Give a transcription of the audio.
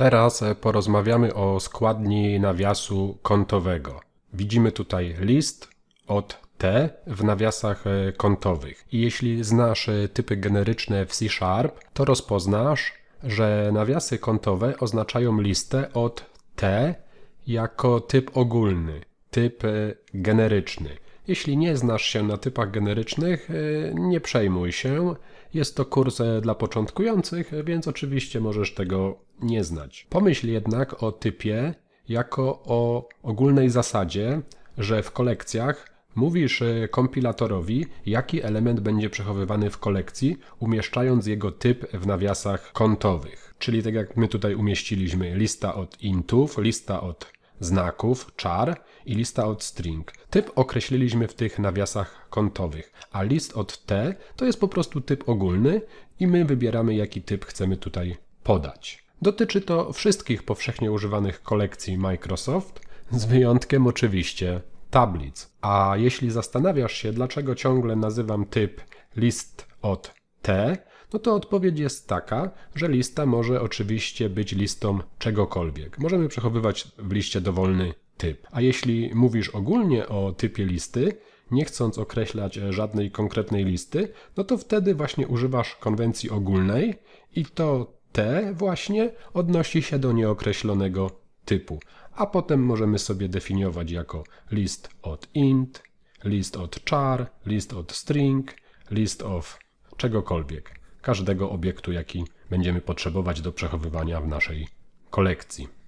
Teraz e, porozmawiamy o składni nawiasu kątowego. Widzimy tutaj list od T w nawiasach e, kątowych. I jeśli znasz e, typy generyczne w C Sharp, to rozpoznasz, że nawiasy kątowe oznaczają listę od T jako typ ogólny, typ generyczny. Jeśli nie znasz się na typach generycznych, y, nie przejmuj się. Jest to kurs e, dla początkujących, więc oczywiście możesz tego nie znać. Pomyśl jednak o typie jako o ogólnej zasadzie, że w kolekcjach mówisz e, kompilatorowi, jaki element będzie przechowywany w kolekcji, umieszczając jego typ w nawiasach kątowych. Czyli tak jak my tutaj umieściliśmy lista od intów, lista od znaków, czar i lista od string. Typ określiliśmy w tych nawiasach kątowych, a list od T to jest po prostu typ ogólny i my wybieramy jaki typ chcemy tutaj podać. Dotyczy to wszystkich powszechnie używanych kolekcji Microsoft, z wyjątkiem oczywiście tablic. A jeśli zastanawiasz się, dlaczego ciągle nazywam typ list od T, no to odpowiedź jest taka, że lista może oczywiście być listą czegokolwiek. Możemy przechowywać w liście dowolny typ. A jeśli mówisz ogólnie o typie listy, nie chcąc określać e, żadnej konkretnej listy, no to wtedy właśnie używasz konwencji ogólnej i to T właśnie odnosi się do nieokreślonego typu, a potem możemy sobie definiować jako list od int, list od char, list od string, list of czegokolwiek każdego obiektu, jaki będziemy potrzebować do przechowywania w naszej kolekcji.